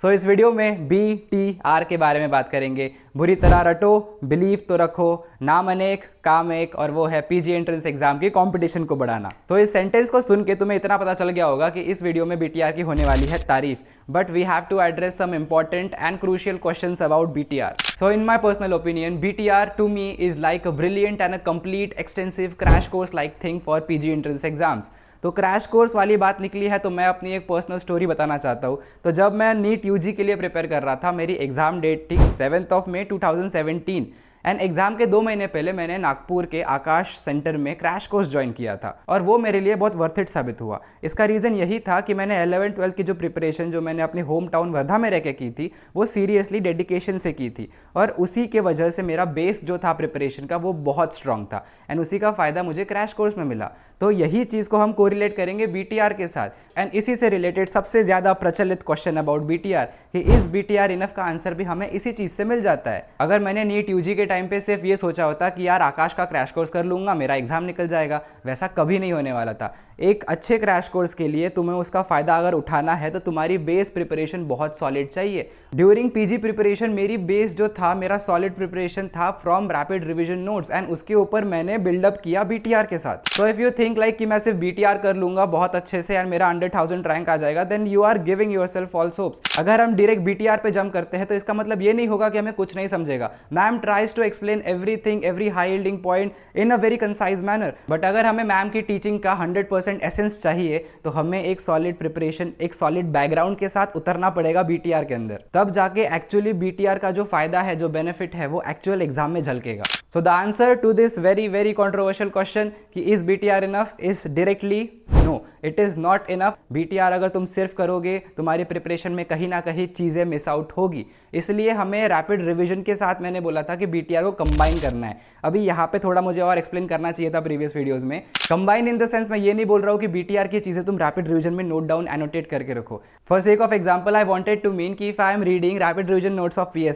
सो so, इस video में B T R के बारे में बात करेंगे बुरी तरह रटो बिलीव तो रखो नाम अनेक काम एक और वो है पीजी एंट्रेंस एग्जाम की कंपटीशन को बढ़ाना तो इस सेंटेंस को सुन के तुम्हें इतना पता चल गया होगा कि इस वीडियो में बी टी आर की होने वाली है तारीफ but we have to address some important and crucial question about B T R so in my personal opinion B T R to me is like a brilliant and a complete extensive crash course like thing for P G entrance exams तो crash course वाली बात निकली है तो मैं अपनी एक personal story बताना चाहता हूँ तो जब मैं नीट यूजी के लिए प्रिपेयर कर रहा था मेरी एग्ज़ाम डेट थी seventh of May two and exam के दो महीने पहले मैंने नागपुर के आकाश सेंटर में क्रैश कोर्स ज्वाइन किया था और वो मेरे लिए बहुत वर्थ इट साबित हुआ इसका रीज़न यही था कि मैंने एलेवन ट्वेल्थ की जो प्रिपरेशन जो मैंने अपने होम टाउन वर्धा में रह के की थी वो सीरियसली डेडिकेशन से की थी और उसी के वजह से मेरा बेस जो था प्रिपरेशन का वो बहुत स्ट्रांग था एंड उसी का फ़ायदा मुझे क्रैश कोर्स में मिला तो यही चीज़ को हम कोरिलेट करेंगे बी के साथ एंड इसी से रिलेटेड सबसे ज़्यादा प्रचलित question about B T R इस बी टी आर इनफ का आंसर भी हमें इसी चीज़ से मिल जाता है अगर मैंने नीट यू के टाइम पे सिर्फ ये सोचा होता कि यार आकाश का क्रैश कोर्स कर लूँगा मेरा एग्ज़ाम निकल जाएगा वैसा कभी नहीं होने वाला था एक अच्छे क्रैश कोर्स के लिए तुम्हें उसका फ़ायदा अगर उठाना है तो तुम्हारी बेस प्रिपरेशन बहुत सॉलिड चाहिए ड्यूरिंग पीजी प्रिपरेशन मेरी बेस जो था मेरा सॉलिड प्रिपरेशन था from rapid revision notes and उसके ऊपर मैंने बिल्डअप किया बीटीआर के साथ so if you think like कि मैं सिर्फ बीटीआर कर लूंगा बहुत अच्छे से एंड मेरा अंडर थाउजेंड रैंक आ जाएगा then you are giving yourself all अगर हम डायरेक्ट बीटीआर पे जम करते हैं तो इसका मतलब ये नहीं होगा कि हमें कुछ नहीं समझेगा ma'am tries to explain everything every high yielding point in a very concise manner but अगर हमें मैम की टीचिंग का हंड्रेड परसेंट एसेंस चाहिए तो हमें एक सॉलिड प्रिपरेशन एक सॉलिड बैकग्राउंड के साथ उतरना पड़ेगा बी के अंदर तब जाके एक्चुअली बी का जो फायदा है जो बेनिफिट है वो एक्चुअल एग्जाम में झलकेगा so the answer to this very very controversial question कि is B T R enough is directly no it is not enough BTR अगर तुम सिर्फ करोगे तुम्हारी प्रिपरेशन में कहीं ना कहीं चीज़ें मिस आउट होगी इसलिए हमें रैपिड रिविजन के साथ मैंने बोला था कि बीटीआर को कंबाइन करना है अभी यहाँ पे थोड़ा मुझे और एक्सप्लेन करना चाहिए था प्रीवियस वीडियोज़ में कंबाइन इन द सेंस मैं ये नहीं बोल रहा हूँ कि बीटीआर की चीज़ें तुम रैपिड रिविजन में नोट डाउन एनोटेट करके रखो for sake of example I wanted to mean की if I am reading rapid revision notes of P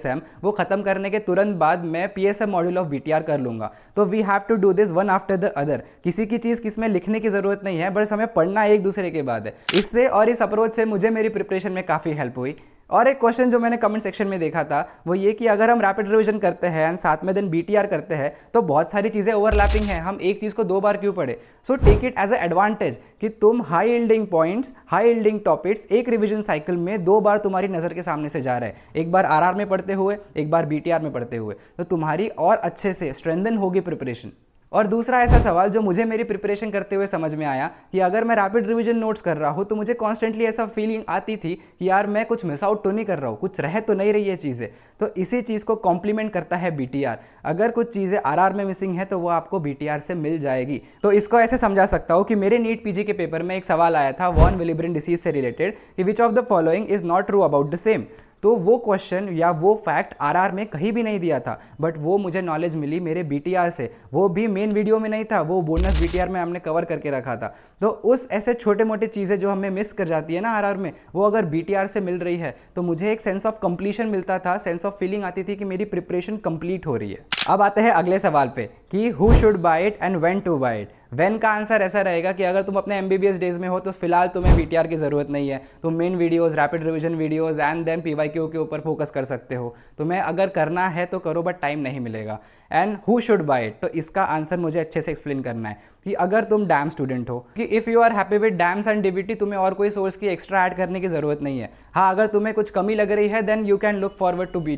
वो खत्म करने के तुरंत बाद मैं P S module of B कर लूंगा तो we have to do this one after the other किसी की चीज़ किसमें लिखने की जरूरत नहीं है बट हमें पढ़ना एक दूसरे के बाद है इससे और इस अप्रोच से मुझे मेरी प्रिपरेशन में काफ़ी हेल्प हुई और एक क्वेश्चन जो मैंने कमेंट सेक्शन में देखा था वो ये कि अगर हम रैपिड रिविजन करते हैं एंड साथ में दिन बीटीआर करते हैं तो बहुत सारी चीज़ें ओवरलैपिंग हैं हम एक चीज़ को दो बार क्यों पढ़े so take it as a advantage कि तुम high yielding points high yielding topics एक रिविजन साइकिल में दो बार तुम्हारी नज़र के सामने से जा रहे हैं एक बार आर में पढ़ते हुए एक बार बी में पढ़ते हुए तो तुम्हारी और अच्छे से स्ट्रेंदन होगी प्रिपरेशन और दूसरा ऐसा सवाल जो मुझे मेरी प्रिपरेशन करते हुए समझ में आया कि अगर मैं रैपिड रिवीजन नोट्स कर रहा हूँ तो मुझे कॉन्स्टेंटली ऐसा फीलिंग आती थी कि यार मैं कुछ मिस आउट तो नहीं कर रहा हूँ कुछ रह तो नहीं रही है चीज़ें तो इसी चीज़ को कॉम्प्लीमेंट करता है बी अगर कुछ चीज़ें आर में मिसिंग है तो वो आपको बी से मिल जाएगी तो इसको ऐसे समझा सकता हूँ कि मेरे नीट पी के पेपर में एक सवाल आया था वॉन विलिब्रिन डिसीज से रिलेटेड कि which of the following is not true about the same तो वो क्वेश्चन या वो फैक्ट आरआर में कहीं भी नहीं दिया था बट वो मुझे नॉलेज मिली मेरे बीटीआर से वो भी मेन वीडियो में नहीं था वो बोनस बीटीआर में हमने कवर करके रखा था तो उस ऐसे छोटे मोटे चीज़ें जो हमें मिस कर जाती है ना आरआर में वो अगर बीटीआर से मिल रही है तो मुझे एक सेंस ऑफ कंप्लीशन मिलता था सेंस ऑफ फीलिंग आती थी कि मेरी प्रिपरेशन कंप्लीट हो रही है अब आते हैं अगले सवाल पे कि who should buy it and when to buy it when का आंसर ऐसा रहेगा कि अगर तुम अपने एम डेज में हो तो फिलहाल तुम्हें बी की ज़रूरत नहीं है तुम main videos rapid revision videos and then P के ऊपर फोकस कर सकते हो तुम्हें तो अगर करना है तो करो बट टाइम नहीं मिलेगा and who should buy it तो इसका आंसर मुझे अच्छे से एक्सप्लेन करना है कि अगर तुम डैम स्टूडेंट हो कि if you are happy with DAMS and DBT तुम्हें और कोई सोर्स की एक्स्ट्रा ऐड करने की ज़रूरत नहीं है हाँ अगर तुम्हें कुछ कमी लग रही है then you can look forward to B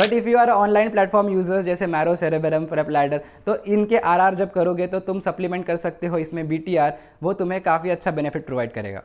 but if you are online platform users जैसे मैरो सेरेबेरम प्रेपलैडर तो इनके आर जब करोगे तो तुम सप्लीमेंट कर सकते हो इसमें बी वो तुम्हें काफ़ी अच्छा बेनिफिट प्रोवाइड करेगा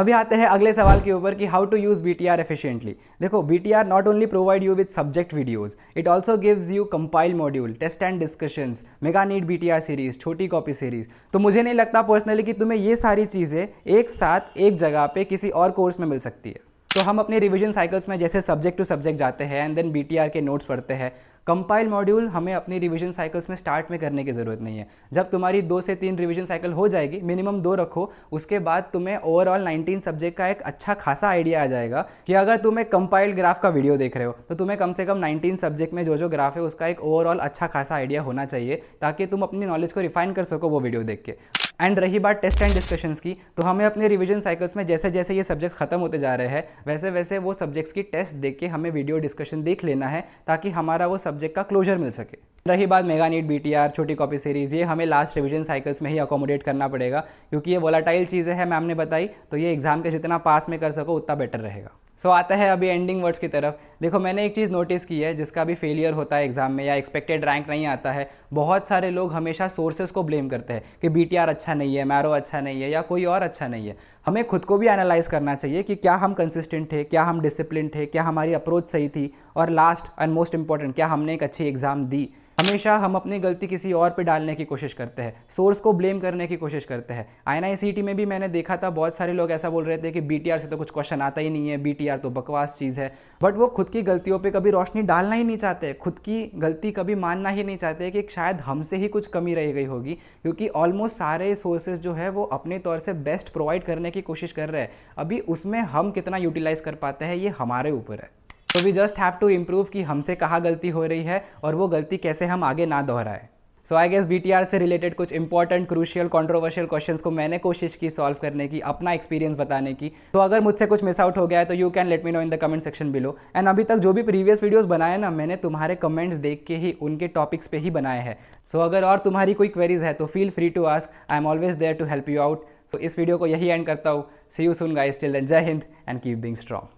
अभी आते हैं अगले सवाल के ऊपर कि how to use B T R efficiently देखो B T R not only provide you with subject videos it also gives you compile module test and discussions mega NEET B T R series छोटी copy series तो मुझे नहीं लगता personally कि तुम्हें ये सारी चीज़ें एक साथ एक जगह पे किसी और कोर्स में मिल सकती है तो हम अपने रिविजन साइकिल्स में जैसे सब्जेक्ट टू सब्जेक्ट जाते हैं एंड देन बी के नोट्स पढ़ते हैं कंपाइल मॉड्यूल हमें अपनी रिविजन साइकिल्स में स्टार्ट में करने की ज़रूरत नहीं है जब तुम्हारी दो से तीन रिविजन साइकिल हो जाएगी मिनिमम दो रखो उसके बाद तुम्हें ओवरऑल 19 सब्जेक्ट का एक अच्छा खासा आइडिया आ जाएगा कि अगर तुम एक कंपाइल्ड ग्राफ का वीडियो देख रहे हो तो तुम्हें कम से कम 19 सब्जेक्ट में जो जो ग्राफ है उसका एक ओवरऑल अच्छा खासा आइडिया होना चाहिए ताकि तुम अपनी नॉलेज को रिफाइन कर सको वो वीडियो देख के एंड रही बात टेस्ट एंड डिस्कशन की तो हमें अपने रिविजन साइकिल्स में जैसे जैसे ये सब्जेक्ट्स खत्म होते जा रहे हैं वैसे वैसे वो सब्जेक्ट्स की टेस्ट देख के हमें वीडियो डिस्कशन देख लेना है ताकि हमारा वो सब्जेक्ट का क्लोजर मिल सके रही बात मेगा नीट बी छोटी कॉपी सीरीज़ ये हमें लास्ट रिविजन साइकिल्स में ही अकोमोडेट करना पड़ेगा क्योंकि ये वोलाटाइल चीज़ें हैं मैम ने बताई तो ये एग्ज़ाम के जितना पास में कर सको उतना बेटर रहेगा सो so, आता है अभी एंडिंग वर्ड्स की तरफ देखो मैंने एक चीज़ नोटिस की है जिसका भी फेलियर होता है एग्ज़ाम में या एक्सपेक्टेड रैंक नहीं आता है बहुत सारे लोग हमेशा सोर्सेज को ब्लेम करते हैं कि बी अच्छा नहीं है मैरो अच्छा नहीं है या कोई और अच्छा नहीं है हमें खुद को भी एनालाइज़ करना चाहिए कि क्या हम कंसिस्टेंट थे क्या हम डिसिप्लिन थे क्या हमारी अप्रोच सही थी और लास्ट एंड मोस्ट इंपॉर्टेंट क्या हमने एक अच्छी एग्ज़ाम दी हमेशा हम अपनी गलती किसी और पे डालने की कोशिश करते हैं सोर्स को ब्लेम करने की कोशिश करते हैं आई में भी मैंने देखा था बहुत सारे लोग ऐसा बोल रहे थे कि बी से तो कुछ क्वेश्चन आता ही नहीं है बी तो बकवास चीज़ है बट वो खुद की गलतियों पर कभी रोशनी डालना ही नहीं चाहते खुद की गलती कभी मानना ही नहीं चाहते कि शायद हमसे ही कुछ कमी रह गई होगी क्योंकि ऑलमोस्ट सारे सोर्सेज जो है वो अपने तौर से बेस्ट प्रोवाइड करने की कोशिश कर रहे हैं अभी उसमें हम कितना यूटिलाइज़ कर पाते हैं ये हमारे ऊपर है so we just have to improve कि हमसे कहाँ गलती हो रही है और वो गलती कैसे हम आगे ना दोहराएं सो आई गेस बी से रिलेटेड कुछ इंपॉर्टेंट क्रूशियल कॉन्ट्रोवर्शियल क्वेश्चन को मैंने कोशिश की सॉल्व करने की अपना एक्सपीरियंस बताने की तो अगर मुझसे कुछ मिस आउट हो गया है तो you can let me know in the comment section below and अभी तक जो भी प्रीवियस वीडियोस बनाए ना मैंने तुम्हारे कमेंट्स देख के ही उनके टॉपिक्स पे ही बनाए हैं सो so, अगर और तुम्हारी कोई क्वेरीज है तो feel free to ask I am always there to help you out so इस वीडियो को यही एंड करता हूँ see you soon guys till then Jai Hind and keep being strong